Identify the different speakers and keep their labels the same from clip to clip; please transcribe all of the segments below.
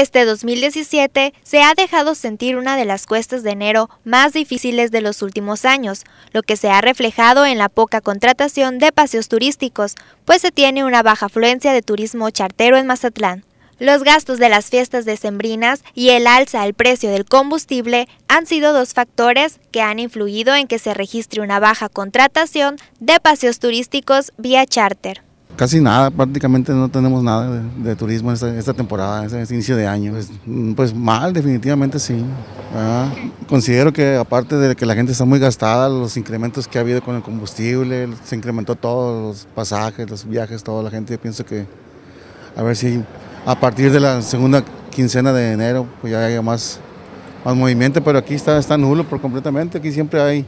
Speaker 1: Este 2017 se ha dejado sentir una de las cuestas de enero más difíciles de los últimos años, lo que se ha reflejado en la poca contratación de paseos turísticos, pues se tiene una baja afluencia de turismo chartero en Mazatlán. Los gastos de las fiestas decembrinas y el alza al precio del combustible han sido dos factores que han influido en que se registre una baja contratación de paseos turísticos vía charter
Speaker 2: casi nada, prácticamente no tenemos nada de, turismo esta, esta temporada, en este, inicio de año. Mm, pues, mal, definitivamente sí. Considero que aparte de que la gente está muy gastada, los incrementos que ha habido con el combustible, se incrementó todos los pasajes, los viajes, toda la gente, yo pienso que a ver si a partir de la segunda quincena de enero pues ya haya más, más movimiento, pero aquí está, está nulo por completamente, aquí siempre hay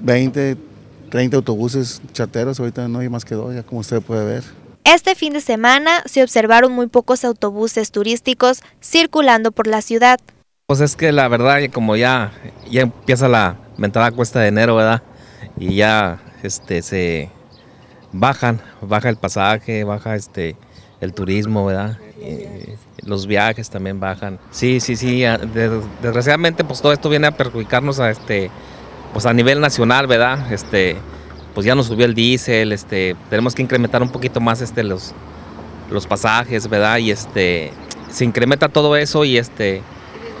Speaker 2: 20, 30 autobuses chateros, ahorita no hay más que dos, ya como usted puede ver.
Speaker 1: Este fin de semana se observaron muy pocos autobuses turísticos circulando por la ciudad.
Speaker 3: Pues es que la verdad, como ya, ya empieza la mentada cuesta de enero, ¿verdad? Y ya este, se bajan, baja el pasaje, baja este, el turismo, ¿verdad? los viajes también bajan. Sí, sí, sí, desgraciadamente pues todo esto viene a perjudicarnos a este pues a nivel nacional, ¿verdad? Este, pues ya nos subió el diésel, este, tenemos que incrementar un poquito más este, los, los pasajes, ¿verdad? Y este, se incrementa todo eso y este,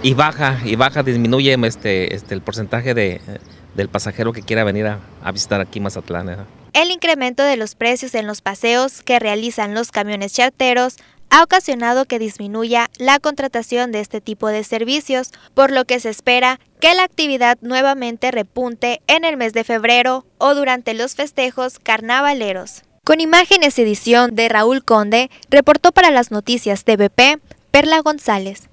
Speaker 3: y baja, y baja, disminuye este, este, el porcentaje del pasajero que quiera venir a, a visitar aquí Mazatlán. ¿verdad?
Speaker 1: El incremento de los precios en los paseos que realizan los camiones charteros ha ocasionado que disminuya la contratación de este tipo de servicios, por lo que se espera que la actividad nuevamente repunte en el mes de febrero o durante los festejos carnavaleros. Con imágenes edición de Raúl Conde, reportó para las noticias TVP Perla González.